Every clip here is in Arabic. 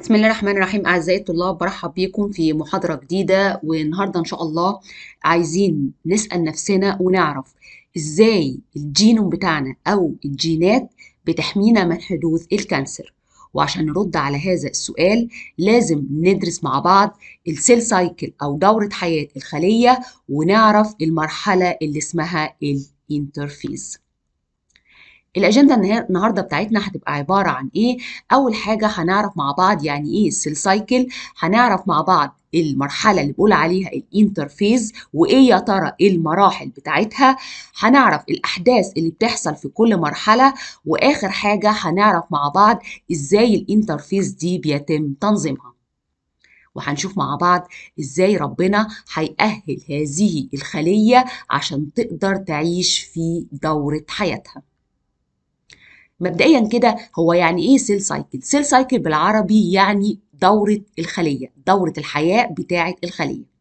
بسم الله الرحمن الرحيم أعزائي الطلاب برحب بيكم في محاضرة جديدة والنهاردة إن شاء الله عايزين نسأل نفسنا ونعرف إزاي الجينوم بتاعنا أو الجينات بتحمينا من حدوث الكانسر وعشان نرد على هذا السؤال لازم ندرس مع بعض السيل سايكل أو دورة حياة الخلية ونعرف المرحلة اللي اسمها الانترفيز الاجنده النهارده بتاعتنا هتبقى عباره عن ايه اول حاجه هنعرف مع بعض يعني ايه السيل سايكل هنعرف مع بعض المرحله اللي بقول عليها الانترفيز وايه يا ترى إيه المراحل بتاعتها هنعرف الاحداث اللي بتحصل في كل مرحله واخر حاجه هنعرف مع بعض ازاي الانترفيز دي بيتم تنظيمها وهنشوف مع بعض ازاي ربنا هيأهل هذه الخلية عشان تقدر تعيش في دورة حياتها مبدئيا كده هو يعني ايه سيل سايكل سيل سايكل بالعربي يعني دوره الخليه دوره الحياه بتاعه الخليه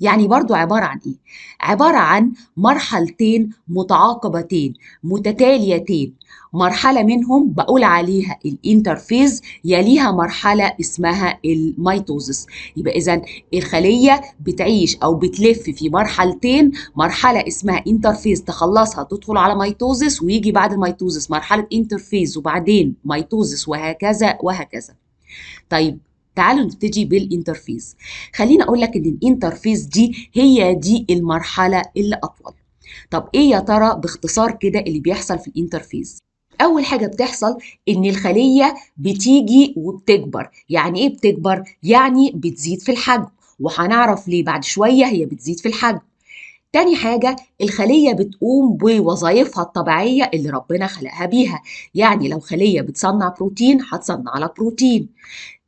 يعني برضو عبارة عن إيه؟ عبارة عن مرحلتين متعاقبتين متتاليتين مرحلة منهم بقول عليها الانترفيز يليها مرحلة اسمها الميتوزس يبقى إذا الخلية بتعيش أو بتلف في مرحلتين مرحلة اسمها انترفيز تخلصها تدخل على ميتوزس ويجي بعد الميتوزس مرحلة انترفيز وبعدين ميتوزس وهكذا وهكذا طيب تعالوا نبتدي بالانترفيس خليني اقول لك ان الانترفيس دي هي دي المرحله اللي اطول طب ايه يا ترى باختصار كده اللي بيحصل في الانترفيس اول حاجه بتحصل ان الخليه بتيجي وبتكبر يعني ايه بتكبر يعني بتزيد في الحجم وهنعرف ليه بعد شويه هي بتزيد في الحجم تاني حاجة الخلية بتقوم بوظائفها الطبيعية اللي ربنا خلقها بيها يعني لو خلية بتصنع بروتين هتصنع لك بروتين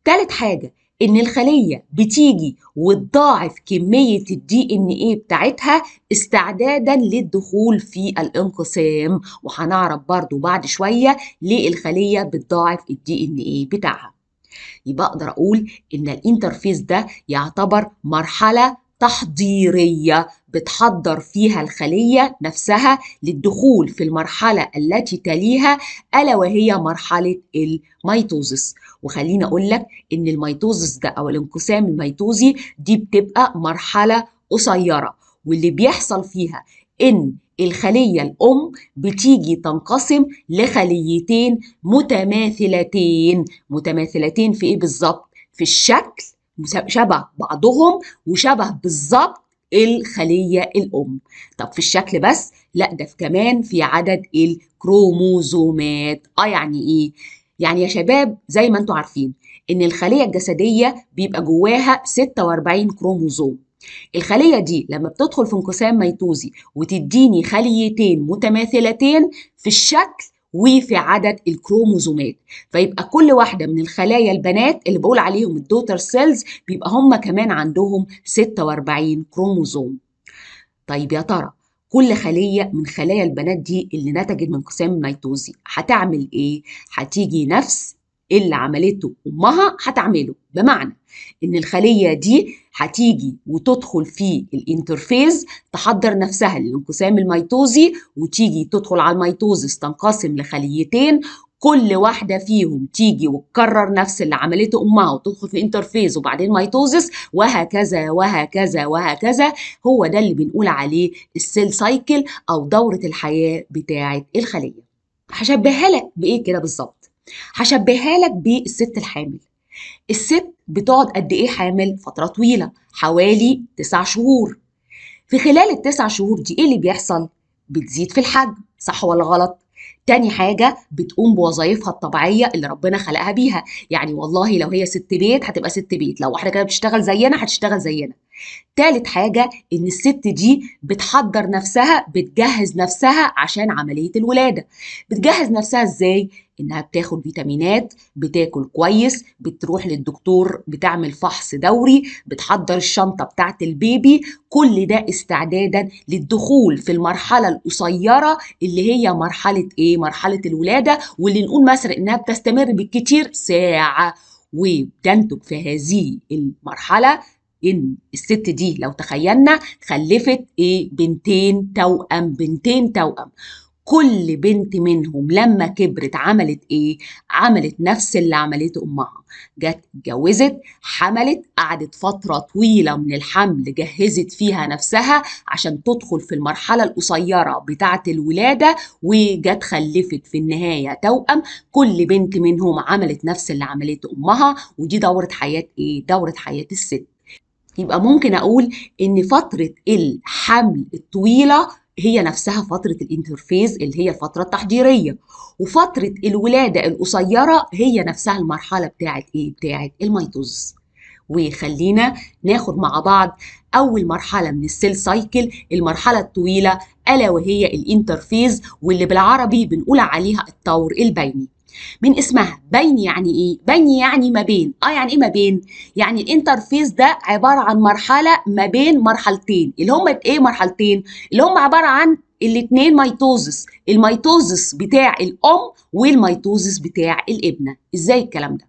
تالت حاجة إن الخلية بتيجي وتضاعف كمية الدي إن إيه بتاعتها استعدادا للدخول في الانقسام وهنعرف برضو بعد شوية ليه الخلية بتضاعف الدي إن إيه بتاعها يبقى أقدر أقول إن الانترفيس ده يعتبر مرحلة تحضيرية بتحضر فيها الخلية نفسها للدخول في المرحلة التي تليها ألا وهي مرحلة الميتوزس وخليني اقول لك ان الميتوزس ده او الانقسام الميتوزي دي بتبقى مرحله قصيره واللي بيحصل فيها ان الخلية الأم بتيجي تنقسم لخليتين متماثلتين متماثلتين في إيه بالظبط؟ في الشكل شبه بعضهم وشبه بالظبط الخلية الأم طب في الشكل بس؟ لا ده كمان في عدد الكروموزومات آه يعني إيه؟ يعني يا شباب زي ما انتم عارفين ان الخليه الجسديه بيبقى جواها 46 كروموزوم الخليه دي لما بتدخل في انقسام ميتوزي وتديني خليتين متماثلتين في الشكل وفي عدد الكروموزومات فيبقى كل واحده من الخلايا البنات اللي بقول عليهم الدوتر سيلز بيبقى هم كمان عندهم 46 كروموزوم طيب يا ترى كل خلية من خلايا البنات دي اللي نتجت من انقسام النيتوزي هتعمل إيه؟ هتيجي نفس اللي عملته أمها هتعمله بمعنى إن الخلية دي هتيجي وتدخل في الانترفيز تحضر نفسها للانقسام الميتوزي وتيجي تدخل على الميتوزي تنقسم لخليتين كل واحده فيهم تيجي وتكرر نفس اللي عملته امها وتدخل في انترفيز وبعدين ميتوزس وهكذا وهكذا وهكذا هو ده اللي بنقول عليه السيل سايكل او دوره الحياه بتاعه الخليه هشبهها لك بايه كده بالظبط هشبهها لك بالست الحامل الست بتقعد قد ايه حامل فتره طويله حوالي تسع شهور في خلال التسع شهور دي ايه اللي بيحصل بتزيد في الحجم صح ولا غلط تاني حاجه بتقوم بوظائفها الطبيعيه اللي ربنا خلقها بيها يعني والله لو هي ست بيت هتبقى ست بيت لو واحده كده بتشتغل زينا هتشتغل زينا تالت حاجة إن الست دي بتحضر نفسها بتجهز نفسها عشان عملية الولادة بتجهز نفسها إزاي؟ انها بتاخد فيتامينات بتاكل كويس بتروح للدكتور بتعمل فحص دوري بتحضر الشنطه بتاعت البيبي كل ده استعدادا للدخول في المرحله القصيره اللي هي مرحله ايه مرحله الولاده واللي نقول مثلا انها بتستمر بالكتير ساعه وبتنتج في هذه المرحله ان الست دي لو تخيلنا خلفت ايه بنتين توأم بنتين توأم كل بنت منهم لما كبرت عملت ايه عملت نفس اللي عملته امها جت اتجوزت حملت قعدت فتره طويله من الحمل جهزت فيها نفسها عشان تدخل في المرحله القصيره بتاعه الولاده وجت خلفت في النهايه توأم كل بنت منهم عملت نفس اللي عملته امها ودي دوره حياه ايه دوره حياه الست يبقى ممكن اقول ان فتره الحمل الطويله هي نفسها فترة الانترفيز اللي هي الفترة التحضيرية وفترة الولادة القصيرة هي نفسها المرحلة بتاعت ايه بتاعت الميتوز وخلينا ناخد مع بعض أول مرحلة من السيل سايكل المرحلة الطويلة ألا وهي الانترفيز واللي بالعربي بنقول عليها الطور البيني من اسمها بين يعني ايه بين يعني ما بين اه يعني ايه ما بين يعني الانترفيس ده عباره عن مرحله ما بين مرحلتين اللي هم ايه مرحلتين اللي هم عباره عن الاثنين ميتوزس الميتوزس بتاع الام والميتوزس بتاع الابنه ازاي الكلام ده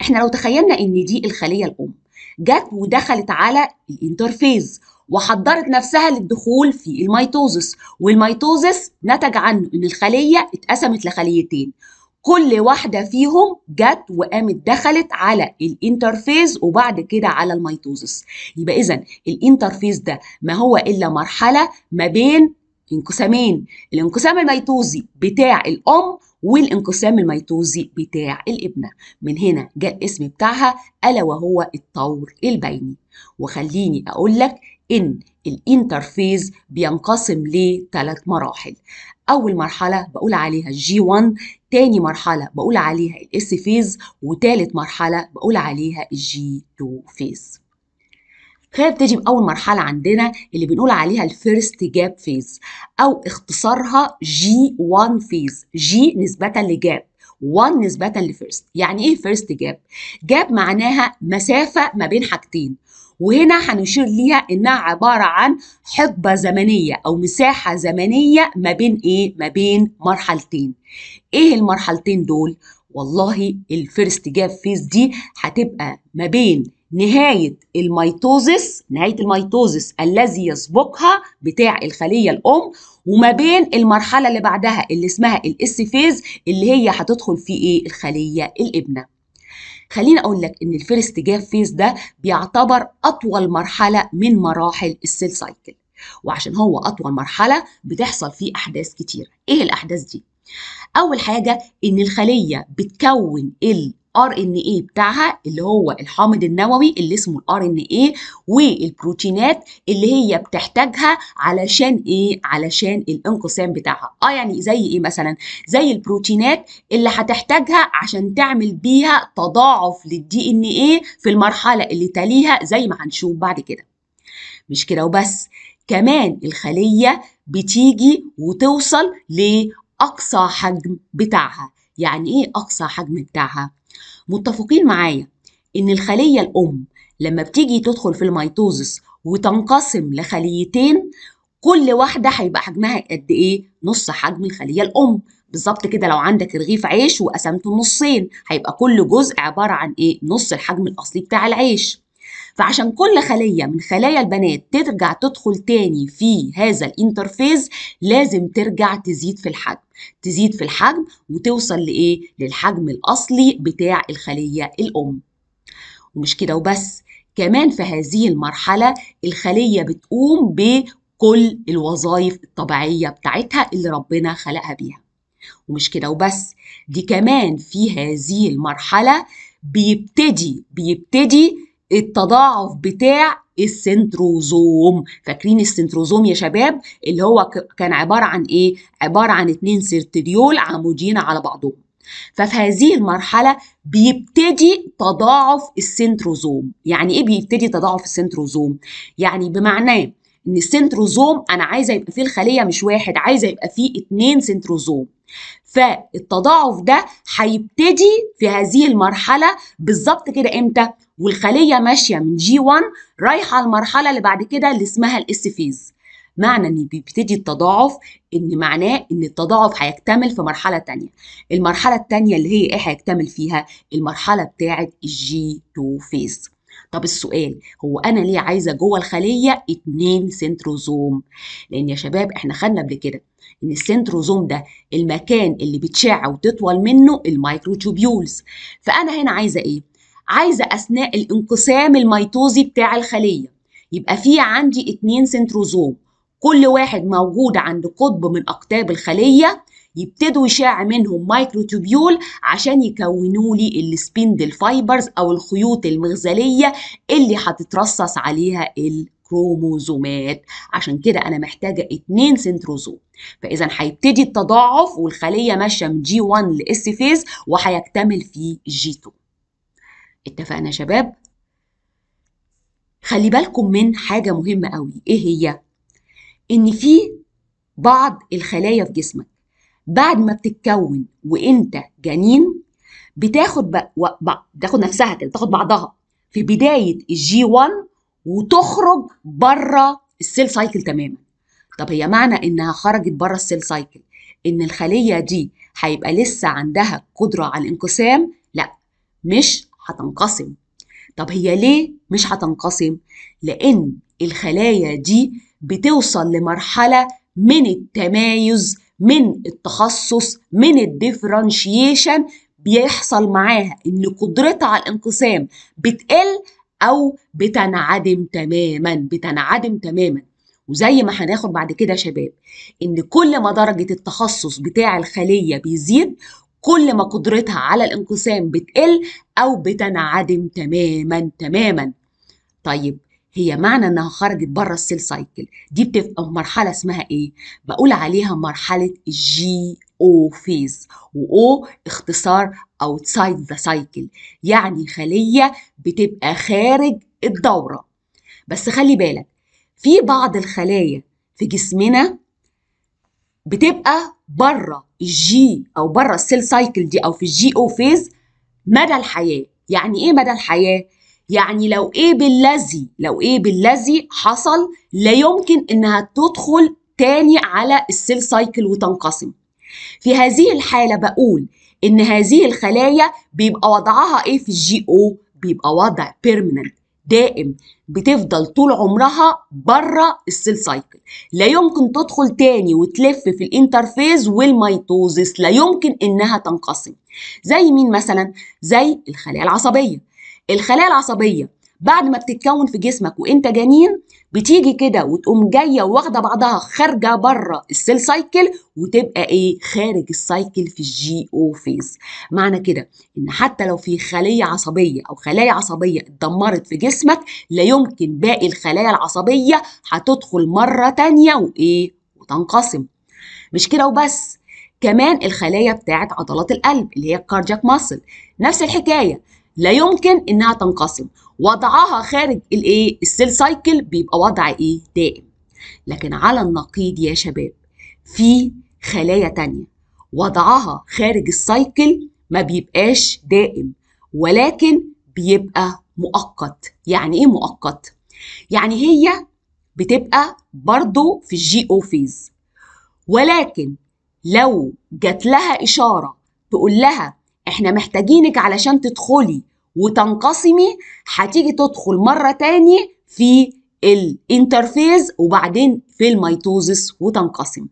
احنا لو تخيلنا ان دي الخليه الام جت ودخلت على الانترفيز وحضرت نفسها للدخول في الميتوزس والميتوزس نتج عنه ان الخليه اتقسمت لخليتين كل واحدة فيهم جت وقامت دخلت على الانترفيز وبعد كده على الميتوزس يبقى إذا الانترفيز ده ما هو إلا مرحلة ما بين انقسامين الانقسام الميتوزي بتاع الأم والانقسام الميتوزي بتاع الابنة من هنا جاء الاسم بتاعها ألا وهو الطور البيني وخليني أقول لك إن الانترفيز بينقسم لثلاث مراحل أول مرحلة بقول عليها الجي 1 تاني مرحلة بقول عليها الاس فيز وتالت مرحلة بقول عليها الجي 2 فيز خلينا نبتدي بأول مرحلة عندنا اللي بنقول عليها الفيرست جاب فيز أو اختصارها جي 1 فيز جي نسبة لجاب 1 نسبة لفيرست يعني إيه فيرست جاب؟ جاب معناها مسافة ما بين حاجتين وهنا هنشير ليها انها عباره عن حقبه زمنيه او مساحه زمنيه ما بين ايه ما بين مرحلتين ايه المرحلتين دول والله الفيرست جاب فيز دي هتبقى ما بين نهاية الميتوزس نهاية الميتوزس الذي يسبقها بتاع الخلية الأم وما بين المرحلة اللي بعدها اللي اسمها الاس فيز اللي هي هتدخل في ايه الخلية الابنة خليني اقول لك ان الفيرست جاف فيز ده بيعتبر اطول مرحله من مراحل السيل سايكل وعشان هو اطول مرحله بتحصل فيه احداث كتير ايه الاحداث دي اول حاجه ان الخليه بتكون ال الار ان ايه بتاعها اللي هو الحامض النووي اللي اسمه الار ان ايه والبروتينات اللي هي بتحتاجها علشان ايه علشان الانقسام بتاعها اه يعني زي ايه مثلا زي البروتينات اللي هتحتاجها عشان تعمل بيها تضاعف للدي ان ايه في المرحله اللي تليها زي ما هنشوف بعد كده مش كده وبس كمان الخليه بتيجي وتوصل لاقصى حجم بتاعها يعني ايه اقصى حجم بتاعها متفقين معايا ان الخليه الام لما بتيجي تدخل في الميتوزس وتنقسم لخليتين كل واحده هيبقى حجمها قد ايه نص حجم الخليه الام بالظبط كده لو عندك رغيف عيش وقسمته نصين هيبقى كل جزء عباره عن ايه نص الحجم الاصلي بتاع العيش فعشان كل خلية من خلايا البنات ترجع تدخل تاني في هذا الانترفيز لازم ترجع تزيد في الحجم تزيد في الحجم وتوصل لإيه؟ للحجم الأصلي بتاع الخلية الأم ومش كده وبس كمان في هذه المرحلة الخلية بتقوم بكل الوظائف الطبيعية بتاعتها اللي ربنا خلقها بيها ومش كده وبس دي كمان في هذه المرحلة بيبتدي بيبتدي التضاعف بتاع السنتروزوم فاكرين السنتروزوم يا شباب اللي هو كان عبارة عن إيه؟ عبارة عن اتنين سيرتديول عمودين على بعضهم ففي هذه المرحلة بيبتدي تضاعف السنتروزوم يعني إيه بيبتدي تضاعف السنتروزوم؟ يعني بمعناه ان السنتروزوم انا عايزه يبقى فيه الخليه مش واحد عايزه يبقى فيه اتنين سنتروزوم فالتضاعف ده هيبتدي في هذه المرحله بالظبط كده امتى والخليه ماشيه من جي 1 رايحه المرحله اللي بعد كده اللي اسمها الاس فيز معنى ان بيبتدي التضاعف ان معناه ان التضاعف هيكتمل في مرحله تانية المرحله التانية اللي هي ايه هيكتمل فيها المرحله بتاعه الجي 2 فيز طب السؤال هو انا ليه عايزه جوه الخليه اتنين سنتروزوم لان يا شباب احنا خدنا قبل كده ان السنتروزوم ده المكان اللي بتشع وتطول منه الميكروتوبيولز فانا هنا عايزه ايه عايزه اثناء الانقسام الميتوزي بتاع الخليه يبقى في عندي اتنين سنتروزوم كل واحد موجود عند قطب من اقطاب الخليه يبتدوا يشع منهم مايكروتوبيول عشان يكونوا لي السبيندل فايبرز او الخيوط المغزليه اللي هتترصص عليها الكروموزومات عشان كده انا محتاجه اتنين سنتروزوم فاذا هيبتدي التضاعف والخليه ماشيه من جي 1 لاس فيز وهيكتمل في جي 2 اتفقنا يا شباب خلي بالكم من حاجه مهمه قوي ايه هي ان في بعض الخلايا في جسمك بعد ما بتتكون وانت جنين بتاخد بتاخد نفسها كده بتاخد بعضها في بدايه الجي 1 وتخرج بره السيل سايكل تماما طب هي معنى انها خرجت بره السيل سايكل ان الخليه دي هيبقى لسه عندها قدره على الانقسام لا مش هتنقسم طب هي ليه مش هتنقسم لان الخلايا دي بتوصل لمرحله من التمايز من التخصص من الديفرنشيشن بيحصل معاها ان قدرتها على الانقسام بتقل او بتنعدم تماما بتنعدم تماما وزي ما هناخد بعد كده شباب ان كل ما درجه التخصص بتاع الخليه بيزيد كل ما قدرتها على الانقسام بتقل او بتنعدم تماما تماما طيب هي معنى انها خرجت بره السيل سايكل دي بتبقى في مرحله اسمها ايه بقول عليها مرحله الجي او فيز واو اختصار اوتسايد ذا سايكل يعني خليه بتبقى خارج الدوره بس خلي بالك في بعض الخلايا في جسمنا بتبقى بره الجي او بره السيل سايكل دي او في الجي او فيز مدى الحياه يعني ايه مدى الحياه يعني لو ايه بالذي لو ايه بالذي حصل لا يمكن انها تدخل تاني على السيل سايكل وتنقسم في هذه الحالة بقول ان هذه الخلايا بيبقى وضعها ايه في الجي او بيبقى وضع بيرمننت دائم بتفضل طول عمرها بره السيل سايكل لا يمكن تدخل تاني وتلف في الانترفيز والميتوزس لا يمكن انها تنقسم زي مين مثلا زي الخلايا العصبيه الخلايا العصبيه بعد ما بتتكون في جسمك وانت جنين بتيجي كده وتقوم جايه واخده بعضها خارجه بره السيل سايكل وتبقى ايه خارج السايكل في الجي او فيز معنى كده ان حتى لو في خليه عصبيه او خلايا عصبيه اتدمرت في جسمك لا يمكن باقي الخلايا العصبيه هتدخل مره تانية وايه وتنقسم مش كده وبس كمان الخلايا بتاعت عضلات القلب اللي هي الكاردياك ماسل نفس الحكايه لا يمكن انها تنقسم وضعها خارج الايه السيل سايكل بيبقى وضع ايه دائم لكن على النقيض يا شباب في خلايا تانية وضعها خارج السايكل ما بيبقاش دائم ولكن بيبقى مؤقت يعني ايه مؤقت يعني هي بتبقى برضو في الجي او فيز ولكن لو جات لها اشاره تقول لها احنا محتاجينك علشان تدخلي وتنقسمي هتيجي تدخل مرة تاني في الانترفيز وبعدين في الميتوزس وتنقسم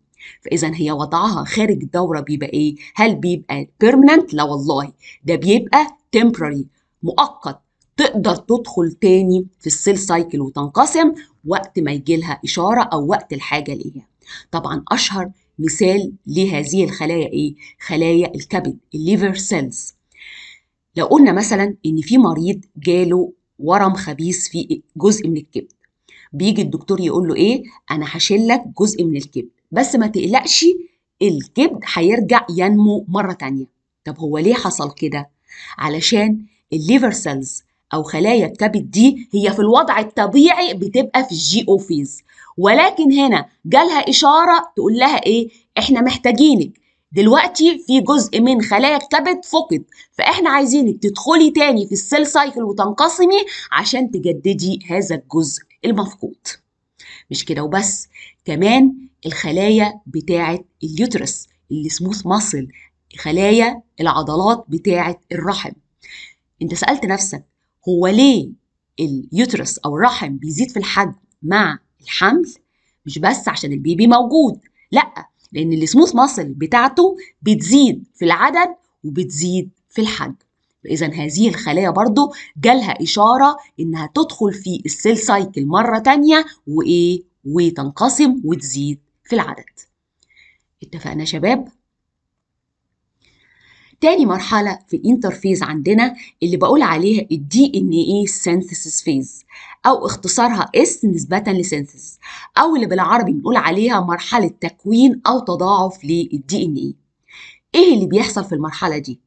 فاذا هي وضعها خارج الدوره بيبقى ايه هل بيبقى بيرمننت لا والله ده بيبقى تمبرري مؤقت تقدر تدخل تاني في السيل سايكل وتنقسم وقت ما يجي لها اشاره او وقت الحاجه ليها طبعا اشهر مثال لهذه الخلايا ايه خلايا الكبد الليفر سيلز لو قلنا مثلا ان في مريض جاله ورم خبيث في جزء من الكبد بيجي الدكتور يقول له ايه انا هشيلك جزء من الكبد بس ما تقلقش الكبد هيرجع ينمو مره تانية طب هو ليه حصل كده علشان الليفر سيلز او خلايا الكبد دي هي في الوضع الطبيعي بتبقى في الجي او فيز ولكن هنا جالها إشارة تقول لها إيه إحنا محتاجينك دلوقتي في جزء من خلايا الكبد فقد فاحنا عايزينك تدخلي تاني في السيل سايكل وتنقسمي عشان تجددي هذا الجزء المفقود مش كده وبس كمان الخلايا بتاعه اليوترس اللي سموث ماسل خلايا العضلات بتاعه الرحم انت سالت نفسك هو ليه اليوترس او الرحم بيزيد في الحجم مع الحمل مش بس عشان البيبي موجود لا لان السموث ماسل بتاعته بتزيد في العدد وبتزيد في الحجم إذا هذه الخلايا برضو جالها إشارة إنها تدخل في السيل سايكل مرة تانية وإيه وتنقسم وتزيد في العدد اتفقنا شباب؟ تاني مرحلة في الانترفيز عندنا اللي بقول عليها الـ ان synthesis phase فيز او اختصارها اس نسبة لسينثيسيس او اللي بالعربي بنقول عليها مرحلة تكوين او تضاعف للـ ان ايه اللي بيحصل في المرحلة دي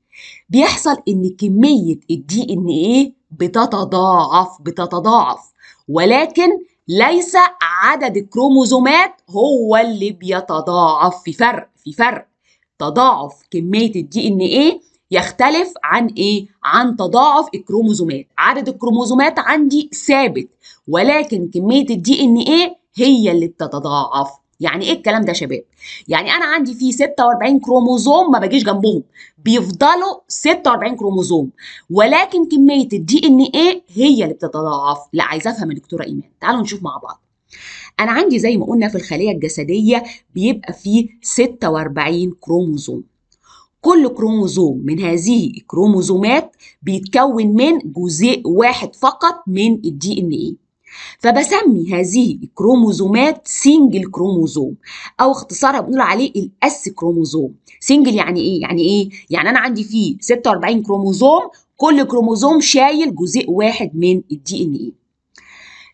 بيحصل ان كمية الـ ان ايه بتتضاعف بتتضاعف ولكن ليس عدد الكروموزومات هو اللي بيتضاعف في فرق في فرق تضاعف كميه الدي ان ايه يختلف عن ايه عن تضاعف الكروموزومات عدد الكروموزومات عندي ثابت ولكن كميه الدي ان ايه هي اللي بتتضاعف يعني ايه الكلام ده يا شباب يعني انا عندي فيه 46 كروموزوم ما باجيش جنبهم بيفضلوا 46 كروموزوم ولكن كميه الدي ان ايه هي اللي بتتضاعف لا عايزه افهم يا دكتوره ايمان تعالوا نشوف مع بعض انا عندي زي ما قلنا في الخليه الجسديه بيبقى فيه 46 كروموزوم كل كروموزوم من هذه الكروموزومات بيتكون من جزيء واحد فقط من الدي ان ايه فبسمي هذه الكروموزومات سنجل كروموزوم او اختصارها بنقول عليه الاس كروموزوم سنجل يعني ايه يعني ايه يعني انا عندي فيه 46 كروموزوم كل كروموزوم شايل جزيء واحد من الدي ان ايه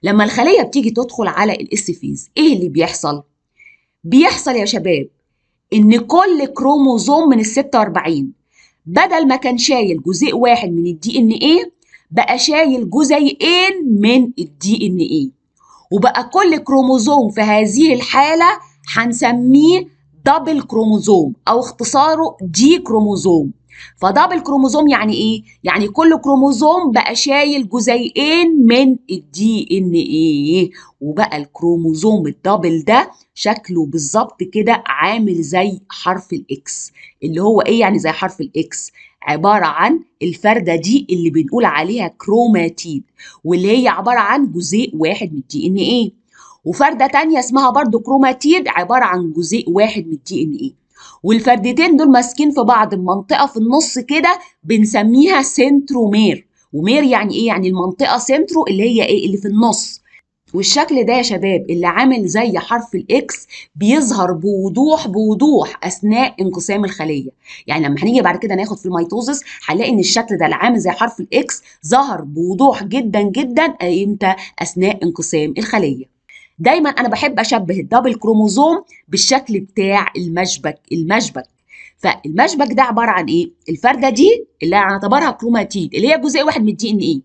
لما الخلية بتيجي تدخل على الاس فيز ايه اللي بيحصل؟ بيحصل يا شباب ان كل كروموزوم من ال 46 بدل ما كان شايل جزيء واحد من الدي ان ايه بقى شايل جزيئين من الدي ان ايه وبقى كل كروموزوم في هذه الحالة هنسميه دبل كروموزوم او اختصاره دي كروموزوم فدبل كروموزوم يعني ايه؟ يعني كل كروموزوم بقى شايل جزيئين من الدي ان ايه وبقى الكروموزوم الدبل ده شكله بالظبط كده عامل زي حرف الاكس اللي هو ايه يعني زي حرف الاكس؟ عبارة عن الفردة دي اللي بنقول عليها كروماتيد واللي هي عبارة عن جزيء واحد من الدي ان ايه وفردة تانية اسمها برضو كروماتيد عبارة عن جزيء واحد من الدي ان ايه والفردتين دول ماسكين في بعض المنطقه في النص كده بنسميها سنترومير ومير يعني ايه يعني المنطقه سنترو اللي هي ايه اللي في النص والشكل ده يا شباب اللي عامل زي حرف الاكس بيظهر بوضوح بوضوح اثناء انقسام الخليه يعني لما هنيجي بعد كده ناخد في الميتوزس هنلاقي ان الشكل ده اللي عامل زي حرف الاكس ظهر بوضوح جدا جدا امتى اثناء انقسام الخليه دايما انا بحب اشبه الدبل كروموزوم بالشكل بتاع المشبك المشبك فالمشبك ده عباره عن ايه الفرده دي اللي انا اعتبرها كروماتيد اللي هي جزء واحد من الدي ان ايه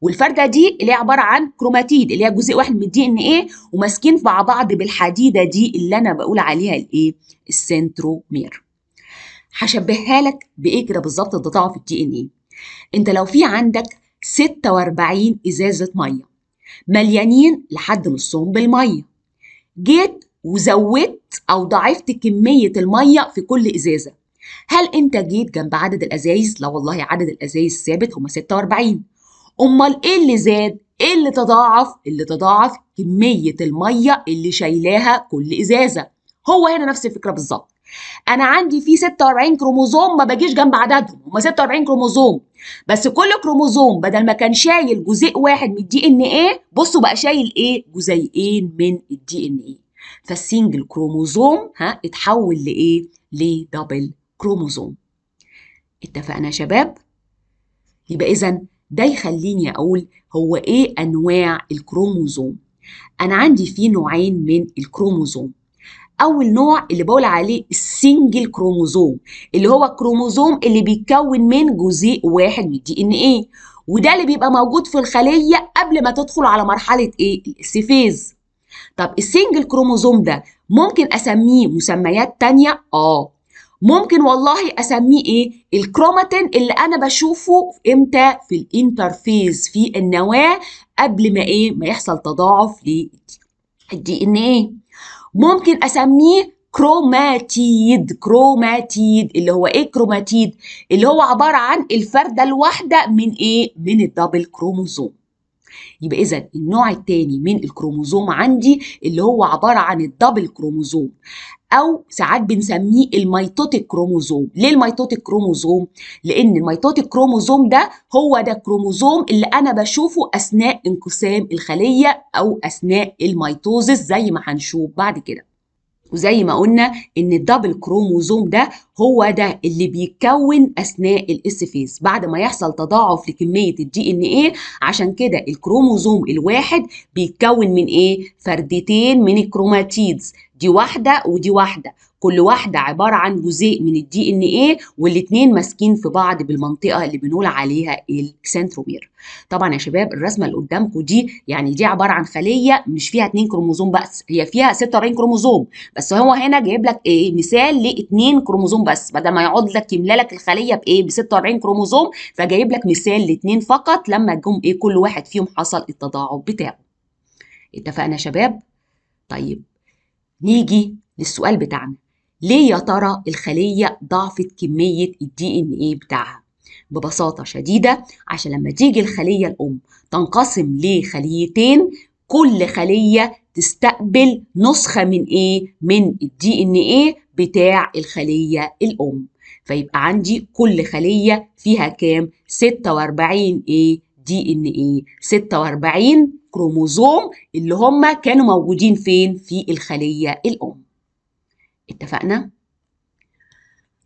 والفرده دي اللي هي عباره عن كروماتيد اللي هي جزء واحد من الدي ان ايه وماسكين مع بعض بالحديده دي اللي انا بقول عليها الايه السنترومير هشبهها لك بايه كده بالظبط في الدي ان ايه انت لو في عندك 46 ازازه ميه مليانين لحد نصهم بالمية جيت وزودت أو ضعفت كمية المية في كل إزازة هل أنت جيت جنب عدد الأزايز؟ لا والله عدد الأزايز ثابت هما 46 أمال إيه اللي زاد؟ إيه اللي تضاعف؟ اللي تضاعف كمية المية اللي شايلاها كل إزازة هو هنا نفس الفكرة بالظبط انا عندي فيه 46 كروموزوم ما باجيش جنب عددهم هم 46 كروموزوم بس كل كروموزوم بدل ما كان شايل جزيء واحد من الدي ان ايه بصوا بقى شايل ايه جزيئين من الدي ان ايه فالسنجل كروموزوم ها اتحول لايه لدبل كروموزوم اتفقنا يا شباب يبقى اذا ده يخليني اقول هو ايه انواع الكروموزوم انا عندي فيه نوعين من الكروموزوم اول نوع اللي بقول عليه السنجل كروموزوم اللي هو الكروموزوم اللي بيتكون من جزيء واحد من الدي ان ايه وده اللي بيبقى موجود في الخليه قبل ما تدخل على مرحله ايه السيفيز طب السنجل كروموزوم ده ممكن اسميه مسميات تانية اه ممكن والله اسميه ايه الكروماتين اللي انا بشوفه امتى في الانترفيز في النواه قبل ما ايه ما يحصل تضاعف للدي ان ايه ممكن اسميه كروماتيد كروماتيد اللي هو ايه كروماتيد اللي هو عباره عن الفرده الواحده من ايه من الدبل كروموزوم يبقى إذا النوع الثاني من الكروموزوم عندي اللي هو عبارة عن الدبل كروموزوم أو ساعات بنسميه الميتوتيك كروموزوم ليه الميتوتيك كروموزوم؟ لأن الميتوتيك كروموزوم ده هو ده الكروموزوم اللي أنا بشوفه أثناء انقسام الخلية أو أثناء الميتوزس زي ما هنشوف بعد كده وزي ما قلنا ان الدبل كروموزوم ده هو ده اللي بيتكون اثناء الاس فيز بعد ما يحصل تضاعف لكميه الدي ان ايه عشان كده الكروموزوم الواحد بيتكون من ايه فردتين من الكروماتيدز دي واحده ودي واحده كل واحدة عبارة عن جزيء من الدي ان ايه والاتنين ماسكين في بعض بالمنطقة اللي بنقول عليها السنترومير طبعا يا شباب الرسمة اللي قدامكم دي يعني دي عبارة عن خلية مش فيها اتنين كروموزوم بس هي فيها 46 كروموزوم بس هو هنا جايب لك ايه مثال لاتنين كروموزوم بس بدل ما يقعد لك يملى لك الخلية بايه ب 46 كروموزوم فجايب لك مثال لاتنين فقط لما جم ايه كل واحد فيهم حصل التضاعف بتاعه اتفقنا يا شباب طيب نيجي للسؤال بتاعنا ليه يا ترى الخلية ضعفت كمية الدي ان ايه بتاعها ببساطة شديدة عشان لما تيجي الخلية الأم تنقسم لخليتين كل خلية تستقبل نسخة من ايه؟ من الدي ان ايه بتاع الخلية الأم فيبقى عندي كل خلية فيها كام؟ 46 ايه؟ دي ان ايه؟ 46 كروموزوم اللي هم كانوا موجودين فين؟ في الخلية الأم اتفقنا؟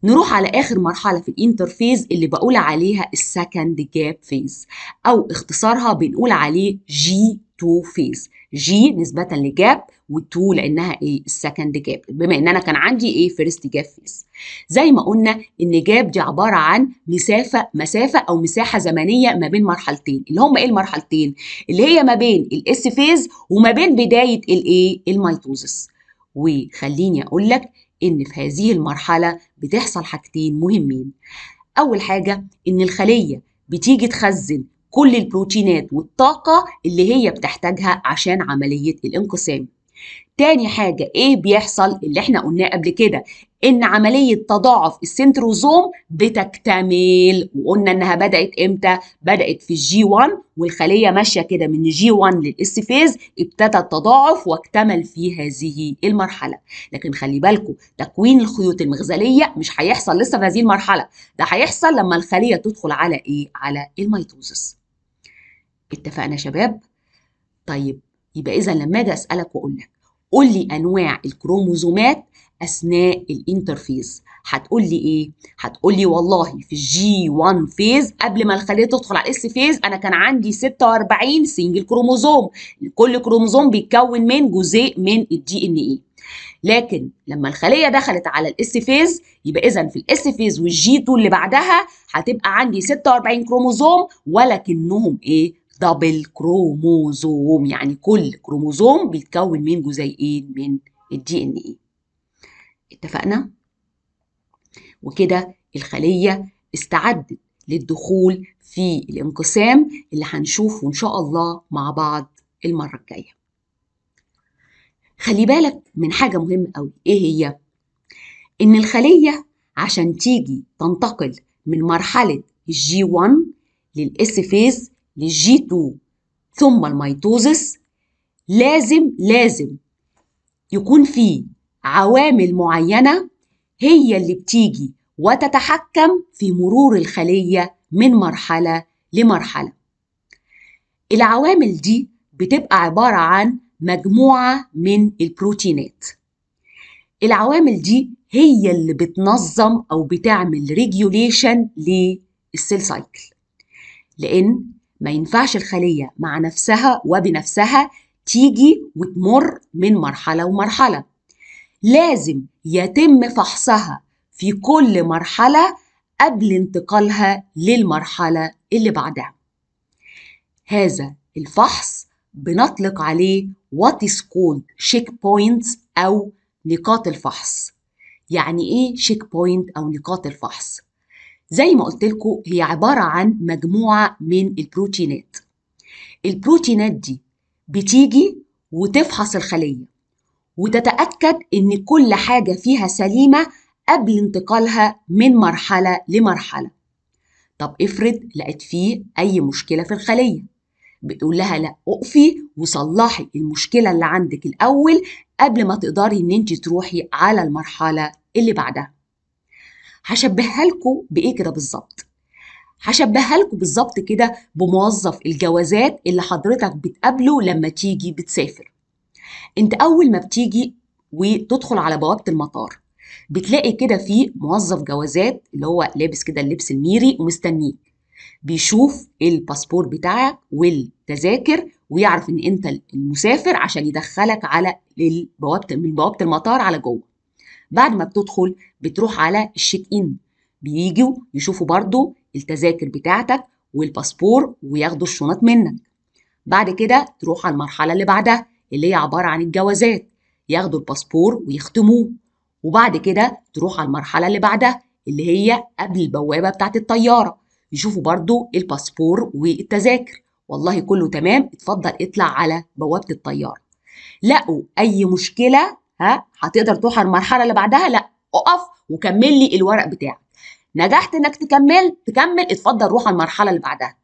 نروح على آخر مرحلة في الانترفيز اللي بقول عليها السكند جاب فيز أو اختصارها بنقول عليه جي 2 فيز جي نسبة لجاب و2 لأنها ايه السكند جاب بما إن أنا كان عندي ايه فيرست جاب فيز زي ما قلنا إن جاب دي عبارة عن مسافة مسافة أو مساحة زمنية ما بين مرحلتين اللي هم ايه المرحلتين اللي هي ما بين الاس فيز وما بين بداية الايه الميتوزس وخليني أقول لك إن في هذه المرحلة بتحصل حاجتين مهمين أول حاجة إن الخلية بتيجي تخزن كل البروتينات والطاقة اللي هي بتحتاجها عشان عملية الانقسام تاني حاجة ايه بيحصل اللي احنا قلناه قبل كده ان عملية تضاعف السنتروزوم بتكتمل وقلنا انها بدأت امتى بدأت في الجي 1 والخلية ماشية كده من جي 1 للاس فيز ابتدى التضاعف واكتمل في هذه المرحلة لكن خلي بالكو تكوين الخيوط المغزلية مش هيحصل لسه في هذه المرحلة ده هيحصل لما الخلية تدخل على ايه على الميتوزس اتفقنا شباب طيب يبقى اذا لما اجي اسالك واقول لك قول لي انواع الكروموزومات اثناء الانترفيز هتقول لي ايه هتقول لي والله في الجي 1 فيز قبل ما الخليه تدخل على الاس فيز انا كان عندي 46 سنجل كروموزوم كل كروموزوم بيتكون من جزيء من الدي ان ايه لكن لما الخليه دخلت على الاس فيز يبقى اذا في الاس فيز والجي 2 اللي بعدها هتبقى عندي 46 كروموزوم ولكنهم ايه دبل كروموزوم يعني كل كروموزوم بيتكون من جزيئين من الدي ان ايه اتفقنا وكده الخليه استعدت للدخول في الانقسام اللي هنشوفه ان شاء الله مع بعض المره الجايه خلي بالك من حاجه مهمه قوي ايه هي ان الخليه عشان تيجي تنتقل من مرحله الجي 1 للاس فيز للجي 2 ثم الميتوزس لازم لازم يكون في عوامل معينة هي اللي بتيجي وتتحكم في مرور الخلية من مرحلة لمرحلة العوامل دي بتبقى عبارة عن مجموعة من البروتينات العوامل دي هي اللي بتنظم أو بتعمل ريجيوليشن للسيل سايكل لأن ما ينفعش الخلية مع نفسها وبنفسها تيجي وتمر من مرحلة ومرحلة لازم يتم فحصها في كل مرحلة قبل انتقالها للمرحلة اللي بعدها هذا الفحص بنطلق عليه what is called check points أو نقاط الفحص يعني إيه check point أو نقاط الفحص؟ زي ما قلت لكم هي عبارة عن مجموعة من البروتينات البروتينات دي بتيجي وتفحص الخلية وتتأكد إن كل حاجة فيها سليمة قبل انتقالها من مرحلة لمرحلة طب افرض لقيت فيه أي مشكلة في الخلية بتقول لها لا اقفي وصلحي المشكلة اللي عندك الأول قبل ما تقدري إن انت تروحي على المرحلة اللي بعدها هشبهها لكم بايه كده بالظبط هشبهها لكم بالظبط كده بموظف الجوازات اللي حضرتك بتقابله لما تيجي بتسافر انت اول ما بتيجي وتدخل على بوابه المطار بتلاقي كده في موظف جوازات اللي هو لابس كده اللبس الميري ومستنيك بيشوف الباسبور بتاعك والتذاكر ويعرف ان انت المسافر عشان يدخلك على بوابه من بوابه المطار على جوه بعد ما بتدخل بتروح على الشيك ان بييجوا يشوفوا برضو التذاكر بتاعتك والباسبور وياخدوا الشنط منك بعد كده تروح على المرحله اللي بعدها اللي هي عباره عن الجوازات ياخدوا الباسبور ويختموه وبعد كده تروح على المرحله اللي بعدها اللي هي قبل البوابه بتاعه الطياره يشوفوا برضو الباسبور والتذاكر والله كله تمام اتفضل اطلع على بوابه الطياره لقوا اي مشكله ها هتقدر تروح على المرحله اللي بعدها لا اقف وكمل لي الورق بتاعك نجحت انك تكمل تكمل اتفضل روح على المرحله اللي بعدها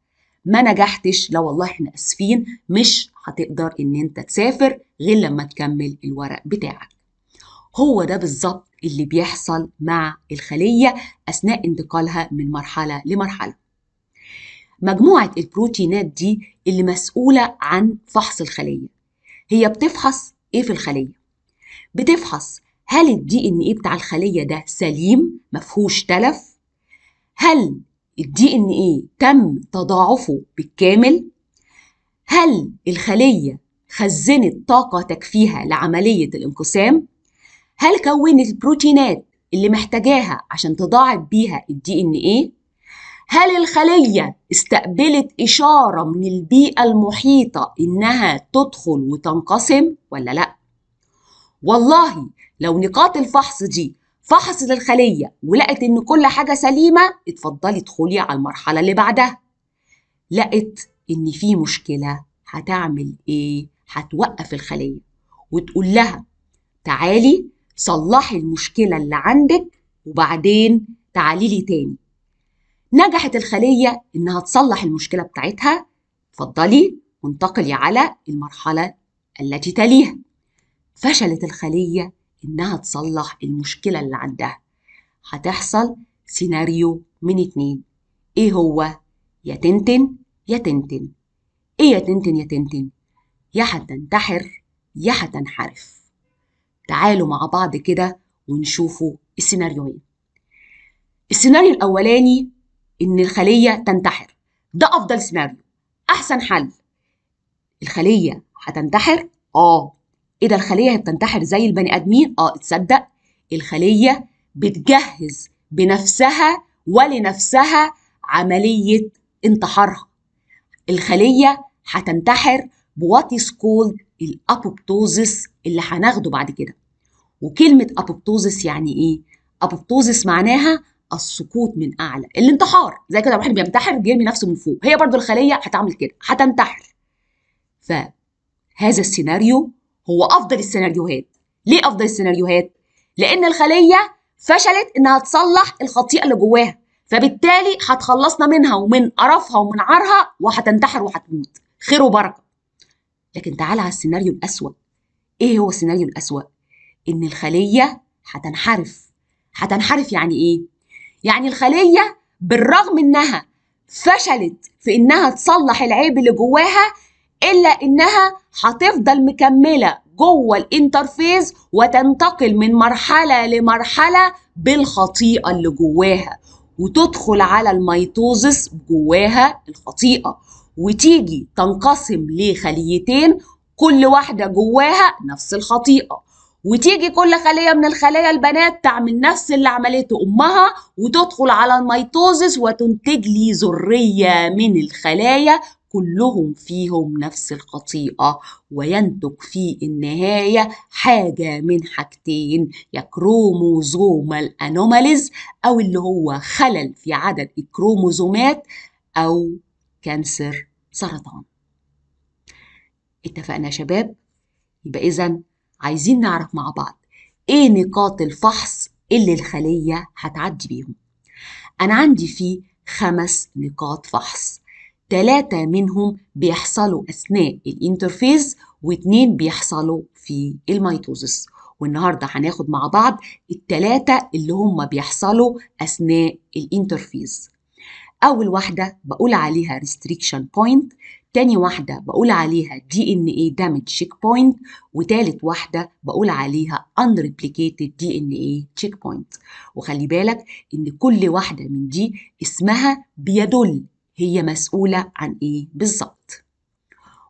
ما نجحتش لا والله احنا اسفين مش هتقدر ان انت تسافر غير لما تكمل الورق بتاعك هو ده بالظبط اللي بيحصل مع الخليه اثناء انتقالها من مرحله لمرحله مجموعه البروتينات دي اللي مسؤوله عن فحص الخليه هي بتفحص ايه في الخليه بتفحص هل الدي ان ايه بتاع الخليه ده سليم مفهوش تلف هل الدي ان ايه تم تضاعفه بالكامل هل الخليه خزنت طاقه تكفيها لعمليه الانقسام هل كونت البروتينات اللي محتاجاها عشان تضاعف بيها الدي ان ايه هل الخلية استقبلت إشارة من البيئة المحيطة إنها تدخل وتنقسم ولا لأ؟ والله لو نقاط الفحص دي فحصت الخلية ولقت إن كل حاجة سليمة اتفضلي ادخلي على المرحلة اللي بعدها لقت إن في مشكلة هتعمل إيه؟ هتوقف الخلية وتقول لها تعالي صلحي المشكلة اللي عندك وبعدين تعالي لي تاني نجحت الخلية إنها تصلح المشكلة بتاعتها اتفضلي وانتقلي على المرحلة التي تليها فشلت الخلية إنها تصلح المشكلة اللي عندها هتحصل سيناريو من اتنين إيه هو؟ يا تنتن يا تنتن إيه يا تنتن يا تنتن؟ يا هتنتحر يا هتنحرف تعالوا مع بعض كده ونشوفوا السيناريوين إيه. السيناريو الأولاني إن الخلية تنتحر ده أفضل سيناريو أحسن حل الخلية هتنتحر آه ايه ده الخليه هي بتنتحر زي البني ادمين اه تصدق الخليه بتجهز بنفسها ولنفسها عمليه انتحارها الخليه هتنتحر بوات از كولد الابوبتوزس اللي هناخده بعد كده وكلمه ابوبتوزس يعني ايه ابوبتوزس معناها السقوط من اعلى الانتحار زي كده الواحد بينتحر بيرمي نفسه من فوق هي برضو الخليه هتعمل كده هتنتحر فهذا السيناريو هو افضل السيناريوهات ليه افضل السيناريوهات لان الخليه فشلت انها تصلح الخطيئه اللي جواها فبالتالي هتخلصنا منها ومن قرفها ومن عارها وهتنتحر وهتموت خير وبركه لكن تعالى على السيناريو الاسوا ايه هو السيناريو الاسوا ان الخليه هتنحرف هتنحرف يعني ايه يعني الخليه بالرغم انها فشلت في انها تصلح العيب اللي جواها الا انها هتفضل مكمله جوه الانترفيز وتنتقل من مرحله لمرحله بالخطيئه اللي جواها وتدخل على الميتوزس جواها الخطيئه وتيجي تنقسم لخليتين كل واحده جواها نفس الخطيئه وتيجي كل خلية من الخلايا البنات تعمل نفس اللي عملته أمها وتدخل على الميتوزس وتنتج لي ذرية من الخلايا كلهم فيهم نفس الخطيئة وينتج في النهاية حاجة من حاجتين يا كروموزومال أنوماليز أو اللي هو خلل في عدد الكروموزومات أو كانسر سرطان اتفقنا يا شباب يبقى إذا عايزين نعرف مع بعض إيه نقاط الفحص اللي الخلية هتعدي بيهم أنا عندي فيه خمس نقاط فحص ثلاثة منهم بيحصلوا أثناء الانترفيز واتنين بيحصلوا في الميتوزس والنهاردة هناخد مع بعض التلاتة اللي هم بيحصلوا أثناء الانترفيز أول واحدة بقول عليها restriction point تاني واحدة بقول عليها DNA damage checkpoint وتالت واحدة بقول عليها unreplicated DNA checkpoint وخلي بالك ان كل واحدة من دي اسمها بيدل هي مسؤولة عن إيه بالظبط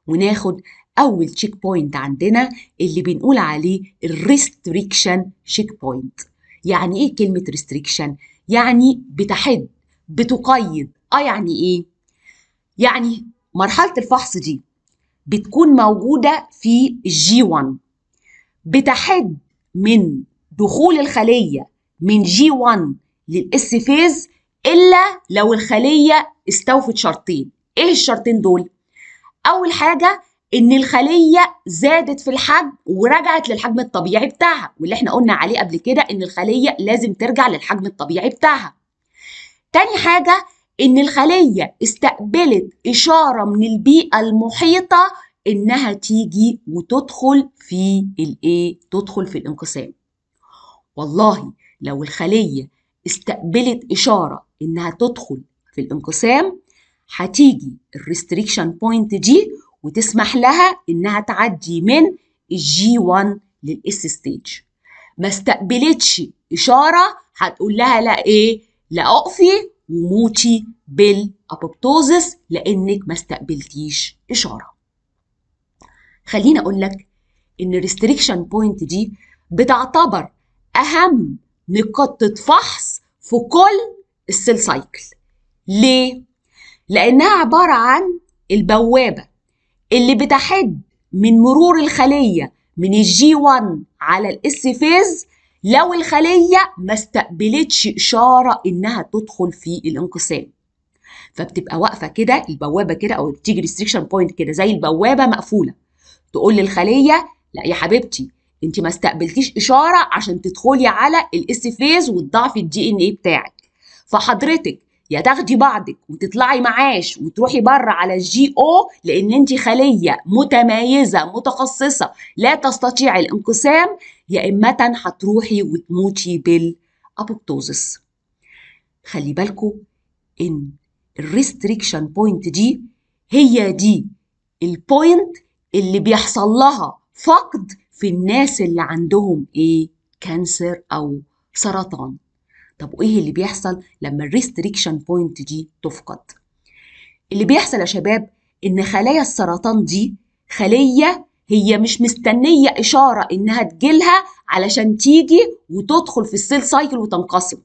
وناخد أول تشيك بوينت عندنا اللي بنقول عليه الريستريكشن تشيك بوينت يعني إيه كلمة ريستريكشن؟ يعني بتحد بتقيد آه يعني إيه؟ يعني مرحلة الفحص دي بتكون موجودة في جي 1 بتحد من دخول الخلية من جي 1 للإس فيز إلا لو الخلية استوفت شرطين إيه الشرطين دول؟ أول حاجة إن الخلية زادت في الحجم ورجعت للحجم الطبيعي بتاعها واللي إحنا قلنا عليه قبل كده إن الخلية لازم ترجع للحجم الطبيعي بتاعها تاني حاجة إن الخلية استقبلت إشارة من البيئة المحيطة إنها تيجي وتدخل في الإيه؟ تدخل في الانقسام والله لو الخلية استقبلت إشارة انها تدخل في الانقسام هتيجي الريستريكشن بوينت دي وتسمح لها انها تعدي من الجي 1 للاس ستيج ما استقبلتش اشاره هتقول لها لا ايه لا اقفي وموتي بالابوبتوزس لانك ما استقبلتيش اشاره خليني اقول لك ان الريستريكشن بوينت دي بتعتبر اهم نقطه فحص في كل السيل سايكل ليه لانها عباره عن البوابه اللي بتحد من مرور الخليه من الجي 1 على الاس فيز لو الخليه ما استقبلتش اشاره انها تدخل في الانقسام فبتبقى واقفه كده البوابه كده او بتيجي ريستريكشن بوينت كده زي البوابه مقفوله تقول للخليه لا يا حبيبتي انت ما استقبلتيش اشاره عشان تدخلي على الاس فيز وتضعفي الدي ان ايه بتاعك فحضرتك يا تاخدي بعضك وتطلعي معاش وتروحي بره على الجي او لان انت خليه متميزه متخصصه لا تستطيع الانقسام يا اما هتروحي وتموتي بالابوبتوزس خلي بالكو ان الريستريكشن بوينت دي هي دي البوينت اللي بيحصل لها فقد في الناس اللي عندهم ايه كانسر او سرطان طب وايه اللي بيحصل لما الريستريكشن بوينت دي تفقد اللي بيحصل يا شباب ان خلايا السرطان دي خليه هي مش مستنيه اشاره انها تجيلها علشان تيجي وتدخل في السيل سايكل وتنقسم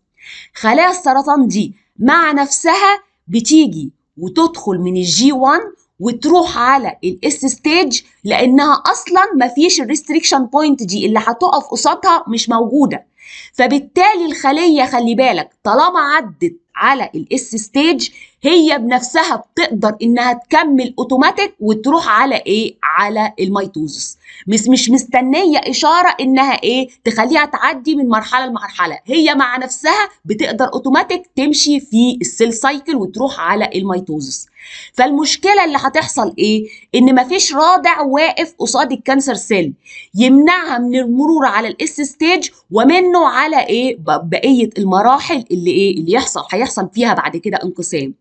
خلايا السرطان دي مع نفسها بتيجي وتدخل من الجي 1 وتروح على الاس ستيج لانها اصلا ما فيش الريستريكشن بوينت دي اللي هتقف قصادها مش موجوده فبالتالي الخليه خلي بالك طالما عدت على الاس ستيج هي بنفسها بتقدر انها تكمل اوتوماتيك وتروح على ايه على الميتوزس مش مش مستنيه اشاره انها ايه تخليها تعدي من مرحله لمرحله هي مع نفسها بتقدر اوتوماتيك تمشي في السيل سايكل وتروح على الميتوزس فالمشكله اللي هتحصل ايه ان مفيش رادع واقف قصاد الكانسر سيل يمنعها من المرور على الاس ستيج ومنه على ايه بقيه المراحل اللي ايه اللي يحصل هيحصل فيها بعد كده انقسام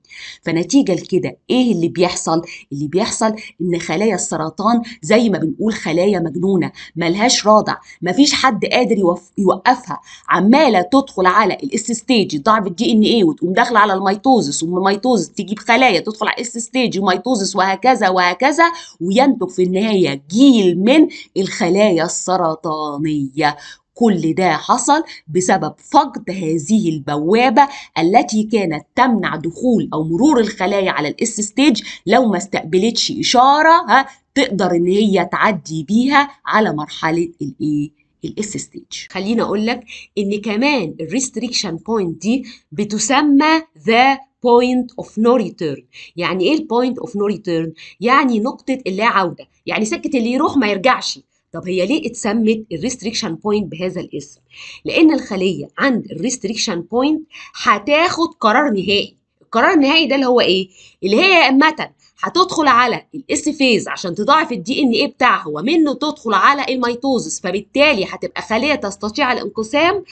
فنتيجه لكده ايه اللي بيحصل اللي بيحصل ان خلايا السرطان زي ما بنقول خلايا مجنونه ملهاش رادع مفيش حد قادر يوقفها عماله تدخل على الاس ستيج ضعف الدي ان ايه وتقوم داخله على الميتوزس ومن الميتوزس تجيب خلايا تدخل على اس ستيج وميتوزس وهكذا وهكذا وينتج في النهايه جيل من الخلايا السرطانيه كل ده حصل بسبب فقد هذه البوابة التي كانت تمنع دخول أو مرور الخلايا على الاس ستيج لو ما استقبلتش إشارة ها تقدر إن هي تعدي بيها على مرحلة الإيه الاس ستيج خليني اقول لك ان كمان الريستريكشن بوينت دي بتسمى ذا بوينت اوف نو ريتيرن يعني ايه البوينت اوف نو ريتيرن يعني نقطه اللا عوده يعني سكه اللي يروح ما يرجعش طب هي ليه اتسمت الريستريكشن بوينت بهذا الاسم لان الخليه عند الريستريكشن بوينت هتاخد قرار نهائي القرار النهائي ده اللي هو ايه اللي هي يا اما هتدخل على الاس فيز عشان تضاعف الدي ان ايه بتاعها ومنه تدخل على الميتوزس فبالتالي هتبقى خليه تستطيع الانقسام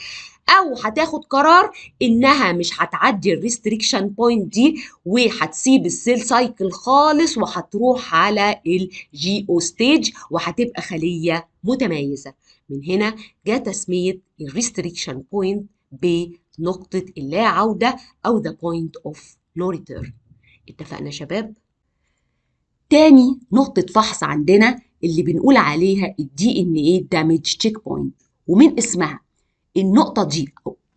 او هتاخد قرار انها مش هتعدي الريستريكشن بوينت دي وهتسيب السيل سايكل خالص وهتروح على الجي او ستيج وهتبقى خليه متميزه من هنا جاء تسميه الريستريكشن بوينت بنقطه اللا عوده او ذا بوينت اوف نو ريتيرن اتفقنا شباب تاني نقطة فحص عندنا اللي بنقول عليها الدي ان Damage دامج تشيك بوينت ومن اسمها النقطة دي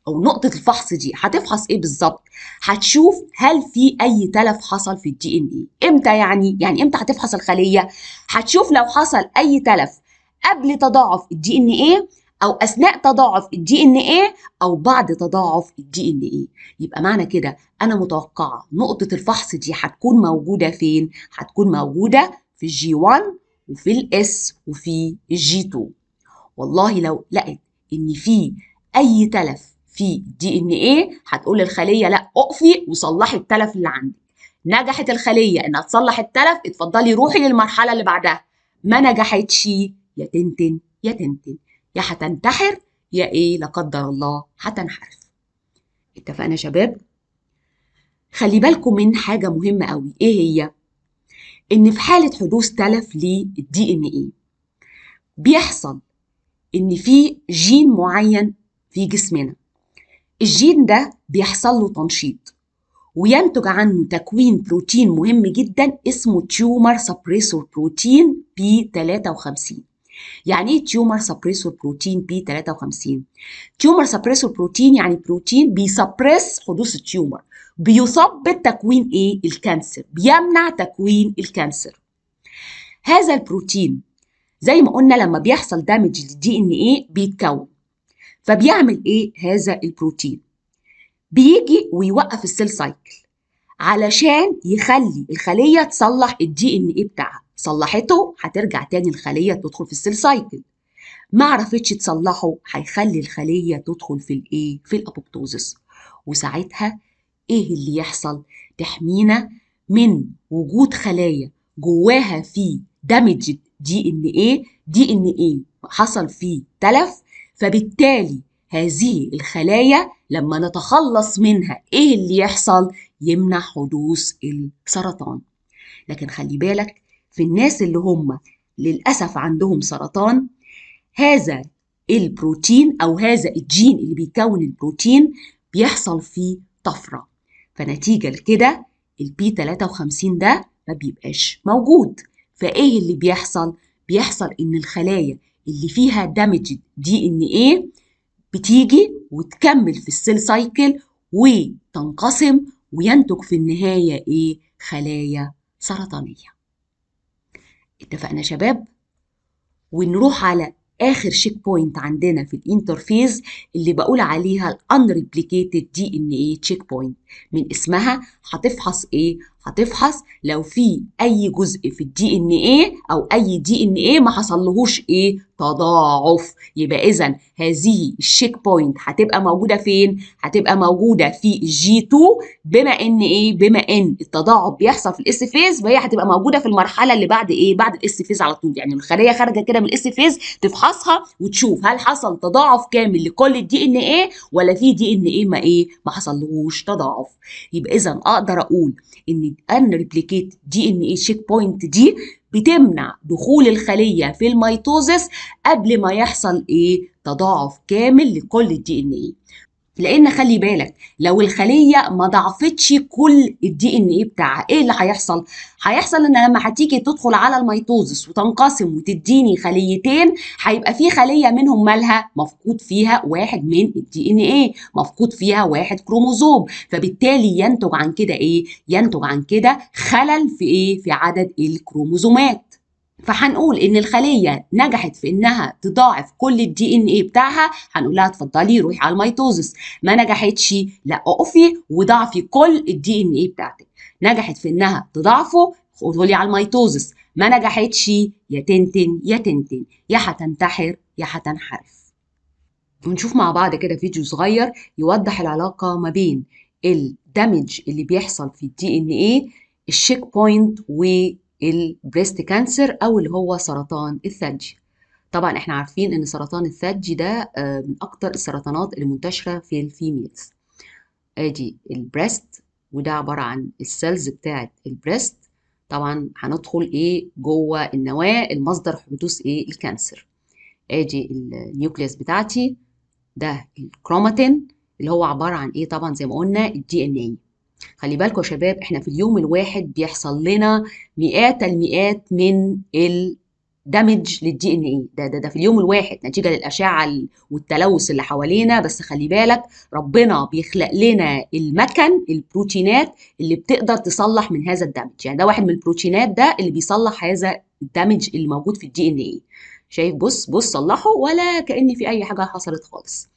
أو, نقطة الفحص دي هتفحص ايه بالظبط؟ هتشوف هل في أي تلف حصل في الدي ان امتى يعني؟ يعني امتى هتفحص الخلية؟ هتشوف لو حصل أي تلف قبل تضاعف الدي ان او اثناء تضاعف الدي ان ايه او بعد تضاعف الدي ان ايه يبقى معنى كده انا متوقعه نقطه الفحص دي هتكون موجوده فين هتكون موجوده في الجي 1 وفي الاس وفي الجي 2 والله لو لقت ان في اي تلف في دي ان ايه هتقول للخليه لا اقفي وصلحي التلف اللي عندك نجحت الخليه انها تصلح التلف اتفضلي روحي للمرحله اللي بعدها ما نجحتش يا تنتن يا تنتن يا هتنتحر يا ايه لا قدر الله هتنحرف اتفقنا يا شباب خلي بالكم من حاجة مهمة قوي ايه هي ان في حالة حدوث تلف للدي ان ايه بيحصل ان في جين معين في جسمنا الجين ده بيحصل له تنشيط وينتج عنه تكوين بروتين مهم جدا اسمه تيومر سبريسور بروتين بي 53 يعني ايه تيومر سبريسور بروتين بي 53 تيومر سبريسور بروتين يعني بروتين بيسبريس حدوث التيومر بيثبط تكوين ايه الكانسر بيمنع تكوين الكانسر هذا البروتين زي ما قلنا لما بيحصل دامج للدي ان ايه بيتكون فبيعمل ايه هذا البروتين بيجي ويوقف السيل سايكل علشان يخلي الخليه تصلح الدي ان ايه بتاعها صلحته هترجع تاني الخلية تدخل في السيل سايكل ما عرفتش تصلحه هيخلي الخلية تدخل في الايه في الابوبتوزس وساعتها ايه اللي يحصل تحمينا من وجود خلايا جواها في دامج دي ان ايه دي ان ايه حصل فيه تلف فبالتالي هذه الخلايا لما نتخلص منها ايه اللي يحصل يمنع حدوث السرطان لكن خلي بالك في الناس اللي هم للأسف عندهم سرطان هذا البروتين أو هذا الجين اللي بيكون البروتين بيحصل فيه طفرة فنتيجة لكده البي 53 ده ما بيبقاش موجود فإيه اللي بيحصل؟ بيحصل إن الخلايا اللي فيها دامجد دي إن إيه بتيجي وتكمل في السيل سايكل وتنقسم وينتج في النهاية إيه؟ خلايا سرطانية اتفقنا شباب ونروح على اخر شيك بوينت عندنا في الانترفيز اللي بقول عليها الانريبليكيتد دي ان اي تشيك بوينت من اسمها هتفحص ايه هتفحص لو في اي جزء في الدي ان ايه او اي دي ان ايه ما حصلهوش ايه تضاعف يبقى اذا هذه الشيك بوينت هتبقى موجوده فين هتبقى موجوده في جي 2 بما ان ايه بما ان التضاعف بيحصل في الاس فيز فهي هتبقى موجوده في المرحله اللي بعد ايه بعد الاس فيز على طول يعني الخليه خارجه كده من الاس فيز تفحصها وتشوف هل حصل تضاعف كامل لكل الدي ان ايه ولا في دي ان ايه ما ايه ما حصلهوش تضاعف يبقى اذا اقدر اقول ان ان ريبليكيت دي ان اي شيك بوينت دي بتمنع دخول الخليه في الميتوزس قبل ما يحصل ايه تضاعف كامل لكل الدي ان اي لان خلي بالك لو الخليه ما ضعفتش كل الدي ان ايه بتاعها ايه اللي هيحصل هيحصل ان لما هتيجي تدخل على الميتوزس وتنقسم وتديني خليتين هيبقى في خليه منهم مالها مفقود فيها واحد من الدي ان ايه مفقود فيها واحد كروموزوم فبالتالي ينتج عن كده ايه ينتج عن كده خلل في ايه في عدد الكروموزومات فهنقول ان الخليه نجحت في انها تضاعف كل الدي ان ايه بتاعها هنقول لها اتفضلي روحي على الميتوزس ما نجحتش لا اقفي وضعفي كل الدي ان ايه بتاعتك نجحت في انها تضاعفه قولي على الميتوزس ما نجحتش يا تنتن يا تنتن يا هتنتحر يا هتنحرف ونشوف مع بعض كده فيديو صغير يوضح العلاقه ما بين الدمج اللي بيحصل في الدي ان ايه الشيك بوينت و البريست كانسر او اللي هو سرطان الثدي طبعا احنا عارفين ان سرطان الثدي ده آه، من اكتر السرطانات اللي منتشره في الفيميلز ادي البريست وده عباره عن السيلز بتاعه البريست طبعا هندخل ايه جوه النواه المصدر حدوث ايه الكانسر ادي النيوكليوس بتاعتي ده الكروماتين اللي هو عباره عن ايه طبعا زي ما قلنا الدي ان ايه خلي بالكم يا شباب احنا في اليوم الواحد بيحصل لنا مئات المئات من الدمج للدي ان ايه ده, ده ده في اليوم الواحد نتيجه للاشعه والتلوث اللي حوالينا بس خلي بالك ربنا بيخلق لنا المكن البروتينات اللي بتقدر تصلح من هذا الدمج يعني ده واحد من البروتينات ده اللي بيصلح هذا الدمج اللي موجود في الدي ان ايه شايف بص بص صلحه ولا كأن في أي حاجة حصلت خالص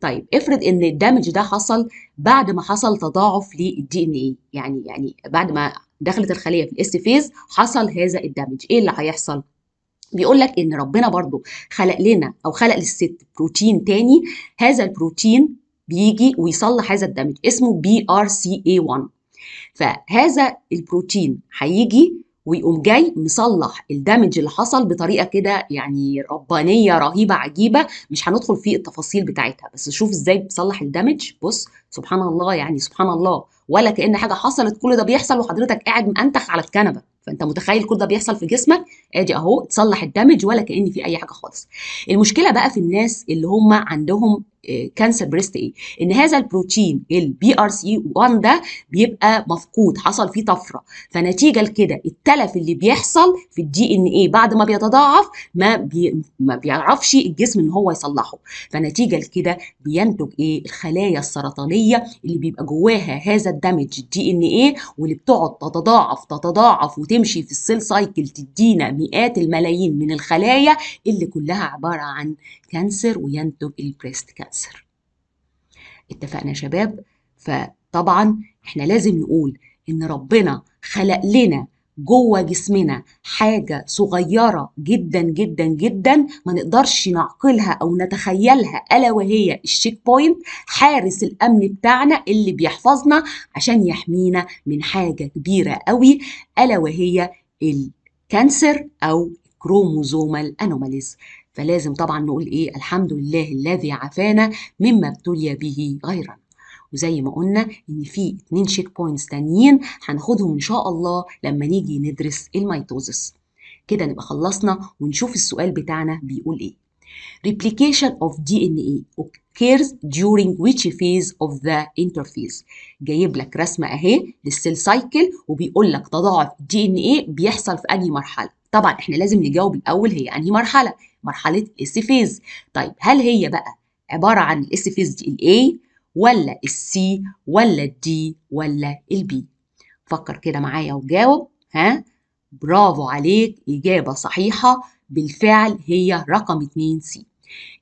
طيب افرض إن الدمج ده حصل بعد ما حصل تضاعف للدي إن إيه يعني يعني بعد ما دخلت الخلية في الاس فيز حصل هذا الدمج إيه اللي هيحصل؟ بيقول لك ان ربنا برضو خلق لنا او خلق للست بروتين تاني هذا البروتين بيجي ويصلح هذا الدمج اسمه بي ار سي اي 1 فهذا البروتين هيجي ويقوم جاي مصلح الدمج اللي حصل بطريقه كده يعني ربانيه رهيبه عجيبه مش هندخل في التفاصيل بتاعتها بس شوف ازاي بيصلح الدمج بص سبحان الله يعني سبحان الله ولا كان حاجه حصلت كل ده بيحصل وحضرتك قاعد منتخ على الكنبه فانت متخيل كل ده بيحصل في جسمك ادي اهو تصلح الدمج ولا كان في اي حاجه خالص المشكله بقى في الناس اللي هم عندهم كانسر بريست ايه ان هذا البروتين البي ار سي 1 ده بيبقى مفقود حصل فيه طفره فنتيجه لكده التلف اللي بيحصل في الدي ان ايه بعد ما بيتضاعف ما بي ما بيعرفش الجسم ان هو يصلحه فنتيجه لكده بينتج ايه الخلايا السرطانيه اللي بيبقى جواها هذا الدمج الدي ان ايه واللي بتقعد تتضاعف تتضاعف وتمشي في السيل سايكل تدينا مئات الملايين من الخلايا اللي كلها عباره عن كانسر وينتج البريست كانسر اتفقنا يا شباب فطبعا احنا لازم نقول ان ربنا خلق لنا جوه جسمنا حاجة صغيرة جدا جدا جدا ما نقدرش نعقلها أو نتخيلها ألا وهي الشيك بوينت حارس الأمن بتاعنا اللي بيحفظنا عشان يحمينا من حاجة كبيرة قوي ألا وهي الكانسر أو كروموزومال أنوماليز فلازم طبعا نقول ايه الحمد لله الذي عافانا مما ابتلي به غيرنا وزي ما قلنا ان في اتنين شيك بوينتس تانيين هناخدهم ان شاء الله لما نيجي ندرس الميتوزس كده نبقى خلصنا ونشوف السؤال بتاعنا بيقول ايه replication of DNA occurs during which phase of the interphase جايب لك رسمة اهي للسيل سايكل وبيقول لك تضاعف DNA بيحصل في اي مرحلة طبعا احنا لازم نجاوب الاول هي انهي مرحله مرحله اس فيز طيب هل هي بقى عباره عن الاس فيز دي الاي ولا السي ولا الدي ولا البي فكر كده معايا وجاوب ها برافو عليك اجابه صحيحه بالفعل هي رقم 2 سي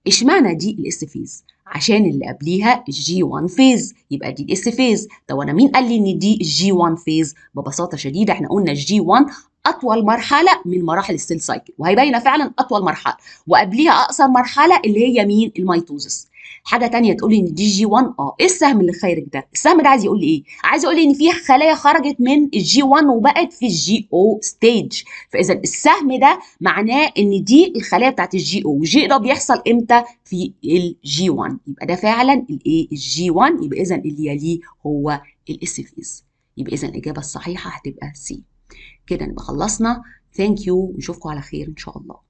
اشمعنى دي الاس فيز عشان اللي قبليها الجي 1 فيز يبقى دي الاس فيز طب انا مين قال لي ان دي الجي 1 فيز ببساطه شديده احنا قلنا الجي 1 اطول مرحله من مراحل السيل سايكل وهيبين فعلا اطول مرحله وقبليها اقصر مرحله اللي هي مين الميتوزس حاجه تانية تقول لي ان دي جي 1 اه ايه السهم اللي خارج ده السهم ده عايز يقول لي ايه عايز يقول لي ان في خلايا خرجت من الجي 1 وبقت في الجي او ستيج فاذا السهم ده معناه ان دي الخلايا بتاعت الجي او والجي ده بيحصل امتى في الجي 1 يبقى ده فعلا الايه الجي 1 يبقى اذا اللي يليه هو الاس فيز يبقى اذا الاجابه الصحيحه هتبقى سي كده نبقى خلصنا ثانك يو نشوفكم على خير ان شاء الله